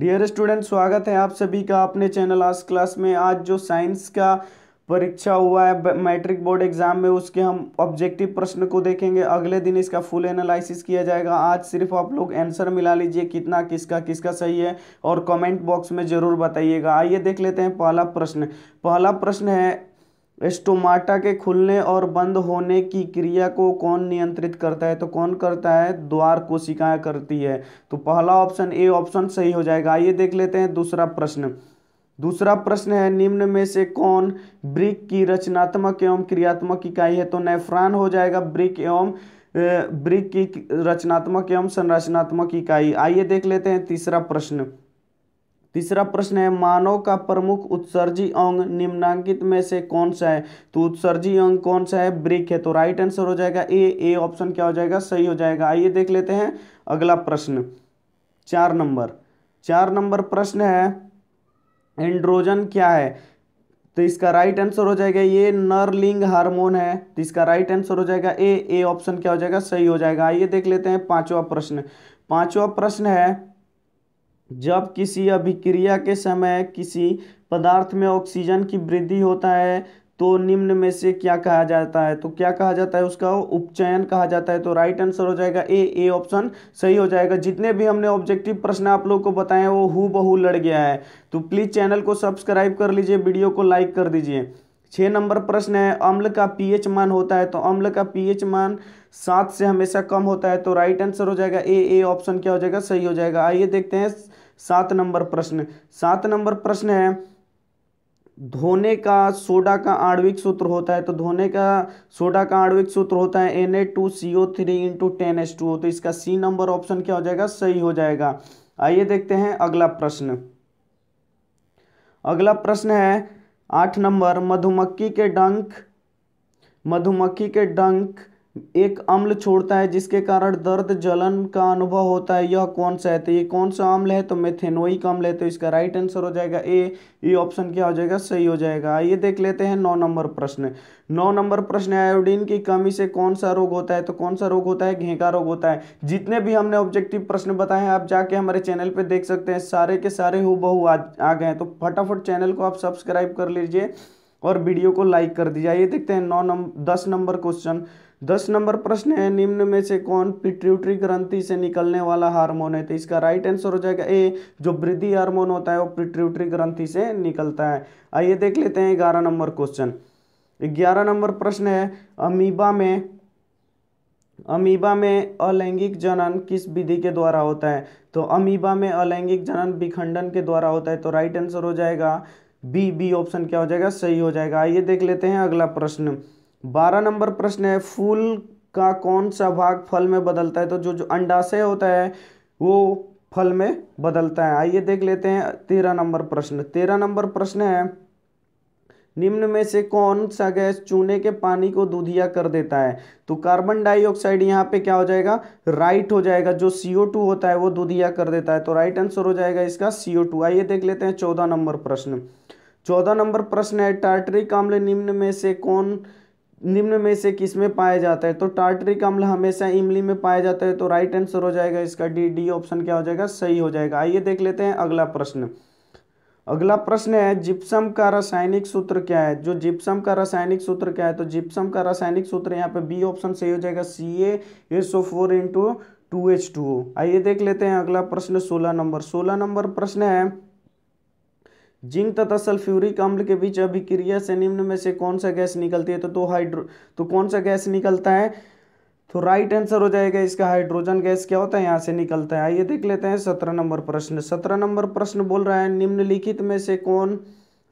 dear student स्वागत है आप सभी का अपने चैनल आज क्लास में आज जो साइंस का परीक्षा हुआ है मैट्रिक बोर्ड एग्जाम में उसके हम ऑब्जेक्टिव प्रश्न को देखेंगे अगले दिन इसका फुल एनालिसिस किया जाएगा आज सिर्फ आप लोग आंसर मिला लीजिए कितना किसका किसका सही है और कमेंट बॉक्स में ज़रूर बताइएगा आइए देख लेते हैं पहला प्रश्न पहला प्रश्न है स्टोमाटा के खुलने और बंद होने की क्रिया को कौन नियंत्रित करता है तो कौन करता है द्वार कोशिकाएं करती है तो पहला ऑप्शन ए ऑप्शन सही हो जाएगा आइए देख लेते हैं दूसरा प्रश्न दूसरा प्रश्न है निम्न में से कौन ब्रिक की रचनात्मक एवं क्रियात्मक इकाई है तो नेफ्रान हो जाएगा ब्रिक एवं ब्रिक की रचनात्मक एवं संरचनात्मक इकाई आइए देख लेते हैं तीसरा प्रश्न तीसरा प्रश्न है मानव का प्रमुख उत्सर्जी अंग निम्नांकित में से कौन सा है तो उत्सर्जी अंग कौन सा है ब्रिक है तो राइट आंसर हो जाएगा ए ए ऑप्शन क्या हो जाएगा सही हो जाएगा आइए देख लेते हैं अगला प्रश्न चार नंबर चार नंबर प्रश्न है एंड्रोजन क्या है तो इसका राइट आंसर हो जाएगा ये नरलिंग हार्मोन है तो इसका राइट आंसर हो जाएगा ए ए ऑप्शन क्या हो जाएगा सही हो जाएगा आइए देख लेते हैं पांचवा प्रश्न पांचवा प्रश्न है जब किसी अभिक्रिया के समय किसी पदार्थ में ऑक्सीजन की वृद्धि होता है तो निम्न में से क्या कहा जाता है तो क्या कहा जाता है उसका उपचयन कहा जाता है तो राइट आंसर हो जाएगा ए ए ऑप्शन सही हो जाएगा जितने भी हमने ऑब्जेक्टिव प्रश्न आप लोग को बताए वो हु बहू लड़ गया है तो प्लीज़ चैनल को सब्सक्राइब कर लीजिए वीडियो को लाइक कर दीजिए छः नंबर प्रश्न है अम्ल का पीएच मान होता है तो अम्ल का पीएच मान सात से हमेशा कम होता है तो राइट आंसर हो जाएगा ए ए ऑप्शन क्या हो जाएगा सही हो जाएगा आइए देखते हैं सात नंबर प्रश्न सात नंबर प्रश्न है धोने का सोडा का आणविक सूत्र होता है तो धोने का सोडा का आणविक सूत्र होता है N A two C O three into ten S two तो इसका सी नंबर ऑप्शन क्या हो जाएगा सही हो जाएगा आइए देखते हैं अगला प्रश्न अगला प्रश्न है आठ नंबर मधुमक्खी के डंक मधुमक्खी के डंक एक अम्ल छोड़ता है जिसके कारण दर्द जलन का अनुभव होता है यह कौन सा है तो ये कौन सा अम्ल है तो मेथेनोइक अम्ल है तो इसका राइट आंसर हो जाएगा ए ये ऑप्शन क्या हो जाएगा सही हो जाएगा आइए देख लेते हैं नौ नंबर प्रश्न नौ नंबर प्रश्न आयोडीन की कमी से कौन सा रोग होता है तो कौन सा रोग होता है घेंका रोग होता है जितने भी हमने ऑब्जेक्टिव प्रश्न बताए हैं आप जाके हमारे चैनल पर देख सकते हैं सारे के सारे हु बहु आ, आ गए तो फटाफट चैनल को आप सब्सक्राइब कर लीजिए और वीडियो को लाइक कर दीजिए आइए देखते हैं नौ नंबर दस नंबर क्वेश्चन दस नंबर प्रश्न है निम्न में से कौन पिट्यूटरी ग्रंथि से निकलने वाला हार्मोन है तो इसका राइट आंसर हो जाएगा ए जो वृद्धि हार्मोन होता है वो पिट्यूटरी ग्रंथि से निकलता है आइए देख लेते हैं ग्यारह नंबर क्वेश्चन ग्यारह नंबर प्रश्न है अमीबा में अमीबा में अलैंगिक जनन किस विधि के द्वारा होता है तो अमीबा में अलैंगिक जनन विखंडन के द्वारा होता है तो राइट आंसर हो जाएगा बी बी ऑप्शन क्या हो जाएगा सही हो जाएगा आइए देख लेते हैं अगला प्रश्न बारह नंबर प्रश्न है फूल का कौन सा भाग फल में बदलता है तो जो जो अंडाशय होता है वो फल में बदलता है आइए देख लेते हैं तेरह नंबर प्रश्न तेरह नंबर प्रश्न है निम्न में से कौन सा गैस चूने के पानी को दूधिया कर देता है तो कार्बन डाइऑक्साइड यहाँ पे क्या हो जाएगा राइट हो जाएगा जो सी ओ टू होता है वो दूधिया कर देता है तो राइट आंसर हो जाएगा इसका सी ओ टू आइए देख लेते हैं चौदह नंबर प्रश्न चौदह नंबर प्रश्न है टार्टरी काम्ल निम्न में से कौन निम्न में से किस में पाया जाता है तो टार्टरिक अम्ल हमेशा इमली में पाया जाता है तो राइट आंसर हो जाएगा इसका डी डी ऑप्शन क्या हो जाएगा सही हो जाएगा आइए देख लेते हैं अगला प्रश्न अगला प्रश्न है जिप्सम का रासायनिक सूत्र क्या है जो जिप्सम का रासायनिक सूत्र क्या है तो जिप्सम का रासायनिक सूत्र यहाँ पे बी ऑप्शन सही हो जाएगा C A S O four into two H two आइए देख लेते हैं अगला प्रश्न सोलह नंबर सोलह नंबर प्रश्न है जिंक तथा सल्फ्यूरिक अम्ल के बीच अभिक्रिया से निम्न में से कौन सा गैस निकलती है तो दो तो हाइड्रो तो कौन सा गैस निकलता है तो राइट आंसर हो जाएगा इसका हाइड्रोजन गैस क्या होता है यहाँ से निकलता है आइए देख लेते हैं सत्रह नंबर प्रश्न सत्रह नंबर प्रश्न बोल रहा है निम्नलिखित में से कौन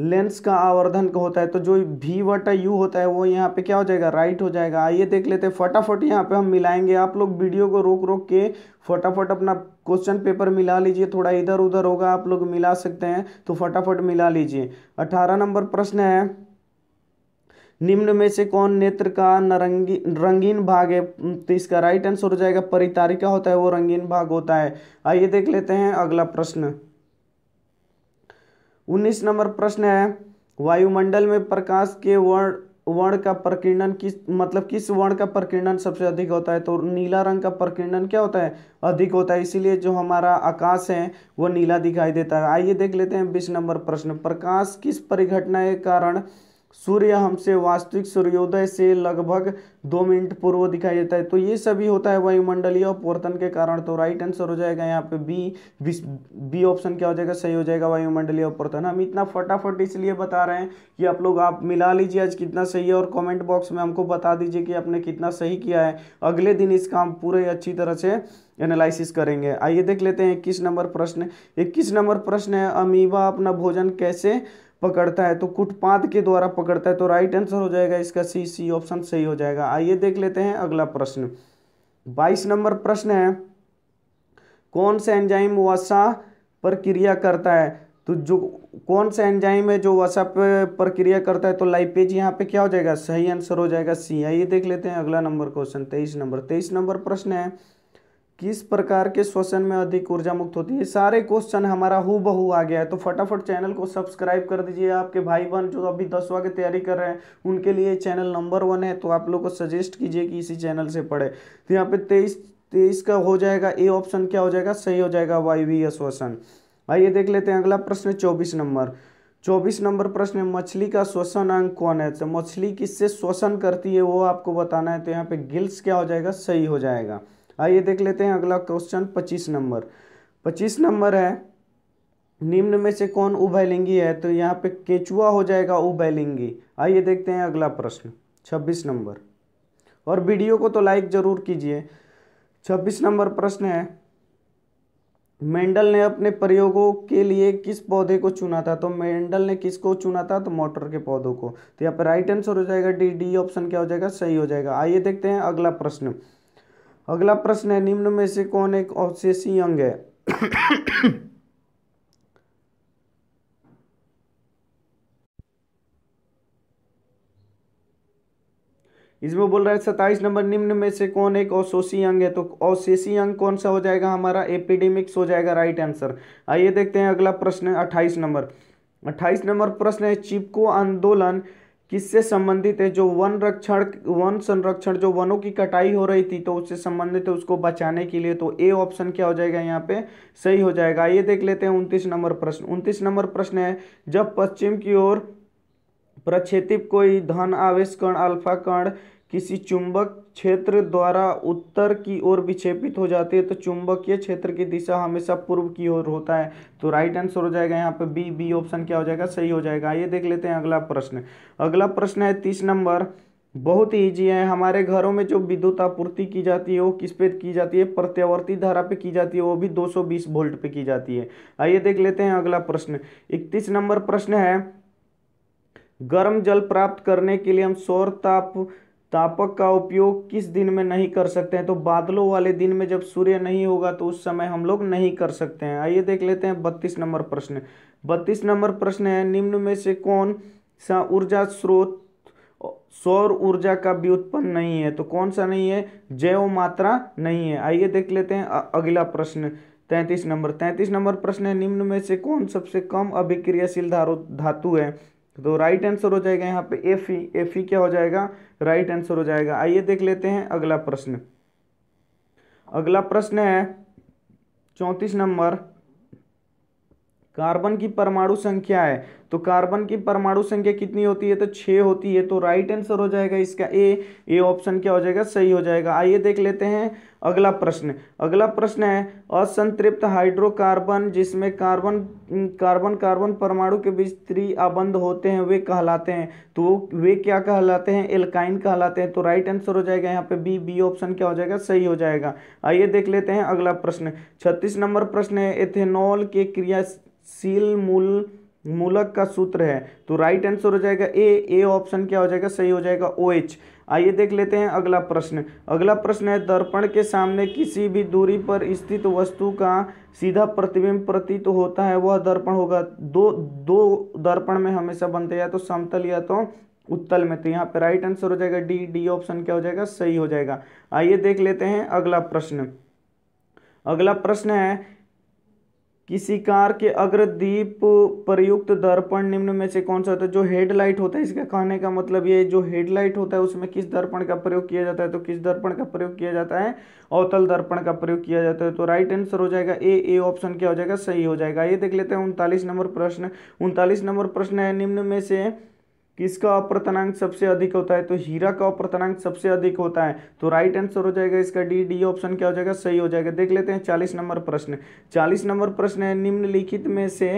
लेंस का आवर्धन का होता है तो जो भी वटा यू होता है वो यहाँ पे क्या हो जाएगा राइट हो जाएगा आइए देख लेते हैं फटाफट यहाँ पे हम मिलाएंगे आप लोग वीडियो को रोक रोक के फटाफट अपना क्वेश्चन पेपर मिला लीजिए थोड़ा इधर उधर होगा आप लोग मिला सकते हैं तो फटाफट मिला लीजिए अठारह नंबर प्रश्न है निम्न में से कौन नेत्र का नरंगी रंगीन भाग है तो इसका राइट आंसर हो जाएगा परितारिका होता है वो रंगीन भाग होता है आइए देख लेते हैं अगला प्रश्न उन्नीस नंबर प्रश्न है वायुमंडल में प्रकाश के वर्ण वर्ण का प्रकीर्णन किस मतलब किस वर्ण का प्रकीर्णन सबसे अधिक होता है तो नीला रंग का प्रकीर्णन क्या होता है अधिक होता है इसीलिए जो हमारा आकाश है वो नीला दिखाई देता है आइए देख लेते हैं बीस नंबर प्रश्न प्रकाश किस परिघटना के कारण सूर्य हमसे वास्तविक सूर्योदय से लगभग दो मिनट पूर्व दिखाई देता है तो ये सभी होता है वायुमंडलीय अपवर्तन के कारण तो राइट आंसर हो जाएगा यहाँ पे बी बी ऑप्शन क्या हो जाएगा सही हो जाएगा वायुमंडलीय अपवर्तन हम इतना फटाफट इसलिए बता रहे हैं कि आप लोग आप मिला लीजिए आज कितना सही है और कॉमेंट बॉक्स में हमको बता दीजिए कि आपने कितना सही किया है अगले दिन इसका हम पूरे अच्छी तरह से एनालिसिस करेंगे आइए देख लेते हैं इक्कीस नंबर प्रश्न इक्कीस नंबर प्रश्न है अमीबा अपना भोजन कैसे पकड़ता है तो कुटपात के द्वारा पकड़ता है तो राइट आंसर हो जाएगा इसका सी सी ऑप्शन सही हो जाएगा आइए देख लेते हैं अगला प्रश्न बाईस नंबर प्रश्न है कौन सा एंजाइम वसा पर क्रिया करता है तो जो कौन सा एंजाइम है जो वसा पर प्रक्रिया करता है तो लाइपेज यहाँ पे क्या हो जाएगा सही आंसर हो जाएगा सी आइए देख लेते हैं अगला नंबर क्वेश्चन तेईस नंबर तेईस नंबर प्रश्न है किस प्रकार के श्वसन में अधिक ऊर्जा मुक्त होती है सारे क्वेश्चन हमारा हु बहु आ गया है तो फटाफट चैनल को सब्सक्राइब कर दीजिए आपके भाई बहन जो अभी दसवा की तैयारी कर रहे हैं उनके लिए चैनल नंबर वन है तो आप लोग को सजेस्ट कीजिए कि इसी चैनल से पढ़े तो यहाँ पे तेईस तेईस का हो जाएगा ए ऑप्शन क्या हो जाएगा सही हो जाएगा वायवीय श्वसन आइए देख लेते हैं अगला प्रश्न चौबीस नंबर चौबीस नंबर प्रश्न मछली का श्वसन अंग कौन है तो मछली किससे श्वसन करती है वो आपको बताना है तो यहाँ पे गिल्स क्या हो जाएगा सही हो जाएगा आइए देख लेते हैं अगला क्वेश्चन पच्चीस नंबर पच्चीस नंबर है निम्न में से कौन उभयलिंगी है तो यहाँ पे केचुआ हो जाएगा उभयलिंगी आइए देखते हैं अगला प्रश्न छब्बीस नंबर और वीडियो को तो लाइक ज़रूर कीजिए छब्बीस नंबर प्रश्न है मेंडल ने अपने प्रयोगों के लिए किस पौधे को चुना था तो मेंडल ने किसको चुना था तो मोटर के पौधों को तो यहाँ पर राइट आंसर हो जाएगा डी डी ऑप्शन क्या हो जाएगा सही हो जाएगा आइए देखते हैं अगला प्रश्न अगला प्रश्न है निम्न में से कौन एक अवशेषी अंग है इसमें बोल रहा है सत्ताईस नंबर निम्न में से कौन एक अवशोषी अंग है तो अवशेषी अंग कौन सा हो जाएगा हमारा एपिडेमिक्स हो जाएगा राइट आंसर आइए देखते हैं अगला प्रश्न है अट्ठाईस नंबर अट्ठाईस नंबर प्रश्न है चिपको आंदोलन किससे संबंधित है जो वन रक्षण वन संरक्षण जो वनों की कटाई हो रही थी तो उससे संबंधित है उसको बचाने के लिए तो ए ऑप्शन क्या हो जाएगा यहाँ पे सही हो जाएगा ये देख लेते हैं उनतीस नंबर प्रश्न उनतीस नंबर प्रश्न है जब पश्चिम की ओर प्रक्षेपित कोई धन आवेश कण अल्फा कण किसी चुंबक क्षेत्र द्वारा उत्तर की ओर विक्षेपित हो जाती है तो चुंबकीय क्षेत्र की दिशा हमेशा पूर्व की ओर होता है तो राइट आंसर हो जाएगा यहाँ पे बी बी ऑप्शन क्या हो जाएगा सही हो जाएगा ये देख लेते हैं अगला प्रश्न अगला प्रश्न है तीस नंबर बहुत ही ईजी है हमारे घरों में जो विद्युत आपूर्ति की जाती है वो किस पे की जाती है प्रत्यावर्ती धारा पे की जाती है वो भी 220 वोल्ट पे की जाती है आइए देख लेते हैं अगला प्रश्न 31 नंबर प्रश्न है गर्म जल प्राप्त करने के लिए हम सौर ताप तापक का उपयोग किस दिन में नहीं कर सकते हैं तो बादलों वाले दिन में जब सूर्य नहीं होगा तो उस समय हम लोग नहीं कर सकते हैं आइए देख लेते हैं बत्तीस नंबर प्रश्न बत्तीस नंबर प्रश्न है निम्न में से कौन सा ऊर्जा स्रोत सौर ऊर्जा का भी उत्पन्न नहीं है तो कौन सा नहीं है जैव मात्रा नहीं है आइए देख लेते हैं अगला प्रश्न तैंतीस नंबर तैंतीस नंबर प्रश्न है निम्न में से कौन सबसे कम अभिक्रियाशील धातु है तो राइट आंसर हो जाएगा यहाँ पे एफ ई एफ ई क्या हो जाएगा राइट आंसर हो जाएगा आइए देख लेते हैं अगला प्रश्न अगला प्रश्न है चौंतीस नंबर कार्बन की परमाणु संख्या है तो कार्बन की परमाणु संख्या कितनी होती है तो छः होती है तो राइट आंसर हो जाएगा इसका ए ए ऑप्शन क्या हो जाएगा सही हो जाएगा आइए देख लेते हैं अगला प्रश्न अगला प्रश्न है असंतृप्त हाइड्रोकार्बन जिसमें कार्बन कार्बन कार्बन परमाणु के बीच त्रिआबंध होते हैं वे कहलाते हैं तो वे क्या कहलाते हैं एल्काइन कहलाते हैं तो राइट आंसर हो जाएगा यहाँ पे बी बी ऑप्शन क्या हो जाएगा सही हो जाएगा आइए देख लेते हैं अगला प्रश्न छत्तीस नंबर प्रश्न है एथेनॉल के क्रिया सील मूल मूलक का सूत्र है तो राइट आंसर हो जाएगा ए ए ऑप्शन क्या हो जाएगा सही हो जाएगा ओ एच आइए देख लेते हैं अगला प्रश्न अगला प्रश्न है दर्पण के सामने किसी भी दूरी पर स्थित वस्तु का सीधा प्रतिबिंब प्रतीत तो होता है वह दर्पण होगा दो दो दर्पण में हमेशा बनते या तो समतल या तो उत्तल में तो यहाँ पे राइट आंसर हो जाएगा डी डी ऑप्शन क्या हो जाएगा सही हो जाएगा आइए देख लेते हैं अगला प्रश्न अगला प्रश्न है किसी कार के अग्रदीप प्रयुक्त दर्पण निम्न में से कौन सा होता है जो हेडलाइट होता है इसका कहने का मतलब ये जो हेडलाइट होता है उसमें किस दर्पण का प्रयोग किया जाता है तो किस दर्पण का प्रयोग किया जाता है अवतल दर्पण का प्रयोग किया जाता है तो राइट आंसर हो जाएगा ए ए ऑप्शन क्या हो जाएगा सही हो जाएगा ये देख लेते हैं उनतालीस नंबर प्रश्न उनतालीस नंबर प्रश्न है निम्न में से किसका अप्रतनांक सबसे अधिक होता है तो हीरा का अप्रतनांक सबसे अधिक होता है तो राइट आंसर हो जाएगा इसका डी डी ऑप्शन क्या हो जाएगा सही हो जाएगा देख लेते हैं चालीस नंबर प्रश्न चालीस नंबर प्रश्न है निम्नलिखित में से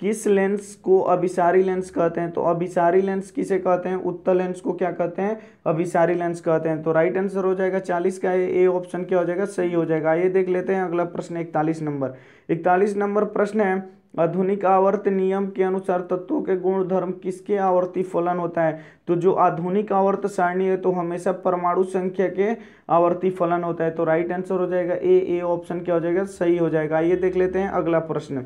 किस लेंस को अभिसारी लेंस कहते हैं तो अभिसारी लेंस किसे कहते हैं उत्तर लेंस को क्या कहते हैं अभिसारी लेंस कहते हैं तो राइट आंसर हो जाएगा चालीस का ए ऑप्शन क्या हो जाएगा सही हो जाएगा ये देख लेते हैं अगला प्रश्न इकतालीस नंबर इकतालीस नंबर प्रश्न है आधुनिक आवर्त नियम के अनुसार तत्वों के गुण धर्म किसके आवर्ती फलन होता है तो जो आधुनिक आवर्त सारणी है तो हमेशा परमाणु संख्या के आवर्ती फलन होता है तो राइट आंसर हो जाएगा ए ए ऑप्शन क्या हो जाएगा सही हो जाएगा आइए देख लेते हैं अगला प्रश्न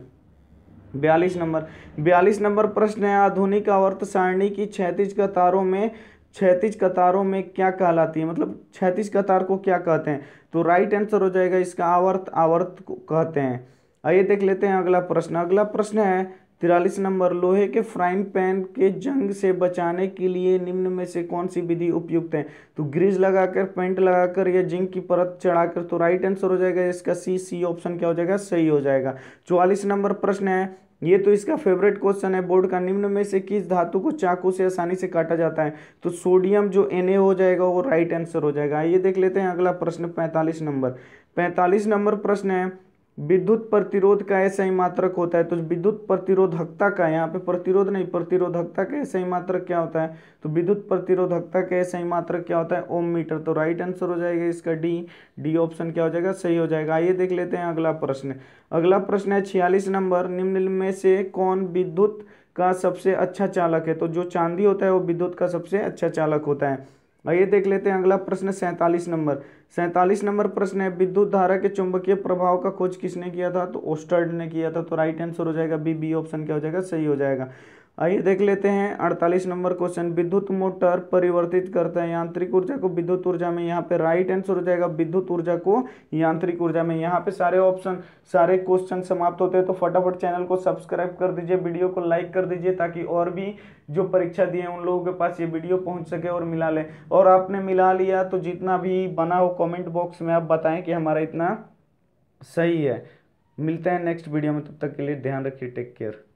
बयालीस नंबर बयालीस नंबर प्रश्न है आधुनिक आवर्त सारणी की छैतीस कतारों में छैतीस कतारों में क्या कहलाती है मतलब छैतीस कतार को क्या कहते हैं तो राइट आंसर हो जाएगा इसका आवर्त आवर्त कहते हैं आइए देख लेते हैं अगला प्रश्न अगला प्रश्न है तिरालीस नंबर लोहे के फ्राइंग पैन के जंग से बचाने के लिए निम्न में से कौन सी विधि उपयुक्त है तो ग्रीज लगाकर पेंट लगाकर या जिंक की परत चढ़ाकर तो राइट आंसर हो जाएगा इसका सी सी ऑप्शन क्या हो जाएगा सही हो जाएगा चौवालीस नंबर प्रश्न है ये तो इसका फेवरेट क्वेश्चन है बोर्ड का निम्न में से किस धातु को चाकू से आसानी से काटा जाता है तो सोडियम जो एन हो जाएगा वो राइट आंसर हो जाएगा ये देख लेते हैं अगला प्रश्न पैंतालीस नंबर पैंतालीस नंबर प्रश्न है विद्युत प्रतिरोध का ऐसा ही मात्रक होता है तो विद्युत प्रतिरोधकता का यहाँ पे प्रतिरोध नहीं प्रतिरोधकता का ऐसा ही मात्रक क्या होता है तो विद्युत प्रतिरोधकता का ऐसा ही मात्रक क्या होता है ओम मीटर तो राइट आंसर हो जाएगा इसका डी डी ऑप्शन क्या हो जाएगा सही हो जाएगा आइए देख लेते हैं अगला प्रश्न अगला प्रश्न है छियालीस नंबर निम्न में से कौन विद्युत का सबसे अच्छा चालक है तो जो चांदी होता है वो विद्युत का सबसे अच्छा चालक होता है आइए देख लेते हैं अगला प्रश्न सैंतालीस नंबर सैंतालीस नंबर प्रश्न है विद्युत धारा के चुंबकीय प्रभाव का खोज किसने किया था तो ओस्टर्ड ने किया था तो राइट आंसर हो जाएगा बी बी ऑप्शन क्या हो जाएगा सही हो जाएगा आइए देख लेते हैं अड़तालीस नंबर क्वेश्चन विद्युत मोटर परिवर्तित करता है यांत्रिक ऊर्जा को विद्युत ऊर्जा में यहाँ पे राइट आंसर हो जाएगा विद्युत ऊर्जा को यांत्रिक ऊर्जा में यहाँ पे सारे ऑप्शन सारे क्वेश्चन समाप्त होते हैं तो फटाफट चैनल को सब्सक्राइब कर दीजिए वीडियो को लाइक कर दीजिए ताकि और भी जो परीक्षा दिए उन लोगों के पास ये वीडियो पहुँच सके और मिला लें और आपने मिला लिया तो जितना भी बना हो कॉमेंट बॉक्स में आप बताएं कि हमारा इतना सही है मिलते हैं नेक्स्ट वीडियो में तब तक के लिए ध्यान रखिए टेक केयर